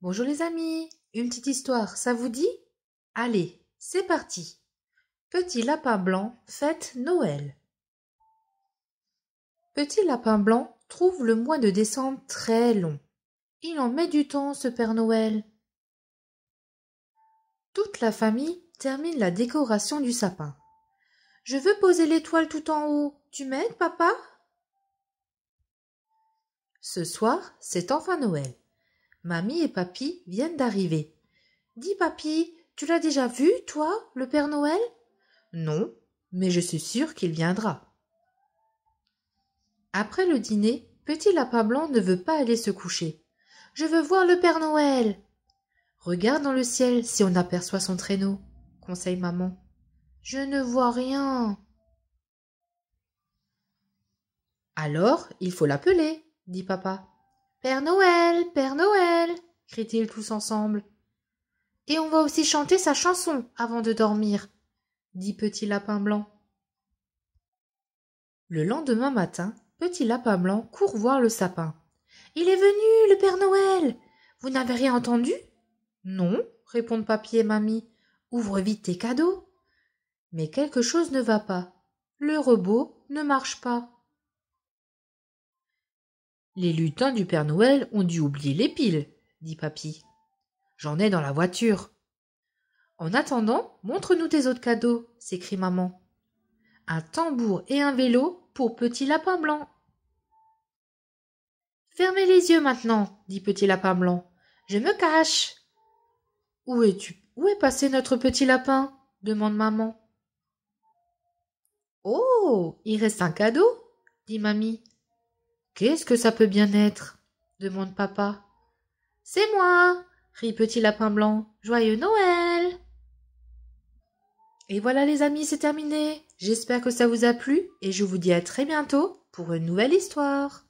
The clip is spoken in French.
Bonjour les amis, une petite histoire, ça vous dit Allez, c'est parti. Petit lapin blanc fête Noël. Petit lapin blanc trouve le mois de décembre très long. Il en met du temps, ce Père Noël. Toute la famille termine la décoration du sapin. Je veux poser l'étoile tout en haut. Tu m'aides, papa Ce soir, c'est enfin Noël. Mamie et papy viennent d'arriver. Dis, papy, tu l'as déjà vu, toi, le Père Noël Non, mais je suis sûre qu'il viendra. Après le dîner, Petit Lapin Blanc ne veut pas aller se coucher. Je veux voir le Père Noël. Regarde dans le ciel si on aperçoit son traîneau, conseille maman. Je ne vois rien. Alors, il faut l'appeler, dit papa. Père Noël, Père Noël crient-ils tous ensemble. Et on va aussi chanter sa chanson avant de dormir, dit Petit Lapin Blanc. Le lendemain matin, Petit Lapin Blanc court voir le sapin. Il est venu, le Père Noël Vous n'avez rien entendu Non, répondent papier et mamie. Ouvre vite tes cadeaux. Mais quelque chose ne va pas. Le robot ne marche pas. Les lutins du Père Noël ont dû oublier les piles, dit Papy. J'en ai dans la voiture. En attendant, montre-nous tes autres cadeaux, s'écrie maman. Un tambour et un vélo pour Petit Lapin Blanc. Fermez les yeux maintenant, dit Petit Lapin Blanc. Je me cache. Où es-tu Où est passé notre petit lapin demande maman. Oh, il reste un cadeau, dit mamie. Qu'est-ce que ça peut bien être demande papa. C'est moi rit Petit Lapin Blanc. Joyeux Noël Et voilà les amis, c'est terminé. J'espère que ça vous a plu et je vous dis à très bientôt pour une nouvelle histoire.